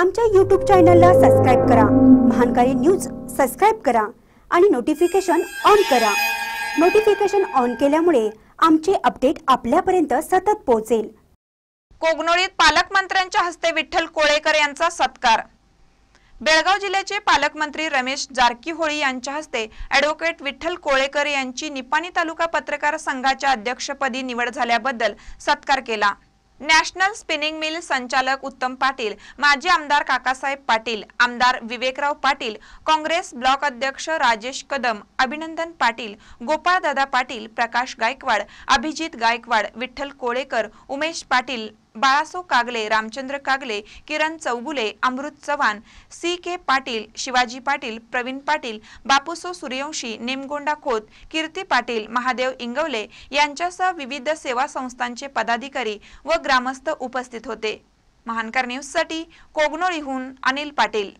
आमच्या यूट्यूब चॅनलला सबस्क्राईब करा महानकारी न्यूज सबस्क्राईब करा आणि नोटिफिकेशन ऑन करा नोटिफिकेशन ऑन केल्यामुळे आमचे अपडेट आपल्यापर्यंत सतत पोहोचेल कोगनोळीत पालकमंत्र्यांच्या हस्ते विठ्ठल कोळेकर यांचा सत्कार बेळगाव जिल्ह्याचे पालकमंत्री रमेश जारकीहोळी यांच्या हस्ते ॲडव्होकेट विठ्ठल कोळेकर यांची निपाणी तालुका पत्रकार संघाच्या अध्यक्षपदी निवड झाल्याबद्दल सत्कार केला नॅशनल स्पिनिंग मिल संचालक उत्तम पाटील माजी आमदार काकासाहेब पाटील आमदार विवेकराव पाटील काँग्रेस ब्लॉक अध्यक्ष राजेश कदम अभिनंदन पाटील गोपाळदादा पाटील प्रकाश गायकवाड अभिजित गायकवाड विठ्ठल कोळेकर उमेश पाटील बाळासो कागले रामचंद्र कागले किरण चौगुले अमृत चव्हाण सी के पाटील शिवाजी पाटील प्रवीण पाटील बापूसो सूर्यवंशी नेमगोंडा खोत कीर्ती पाटील महादेव इंगवले यांच्यासह विविध सेवा संस्थांचे पदाधिकारी व ग्रामस्थ उपस्थित होते महानकर न्यूजसाठी कोगनोळीहून अनिल पाटील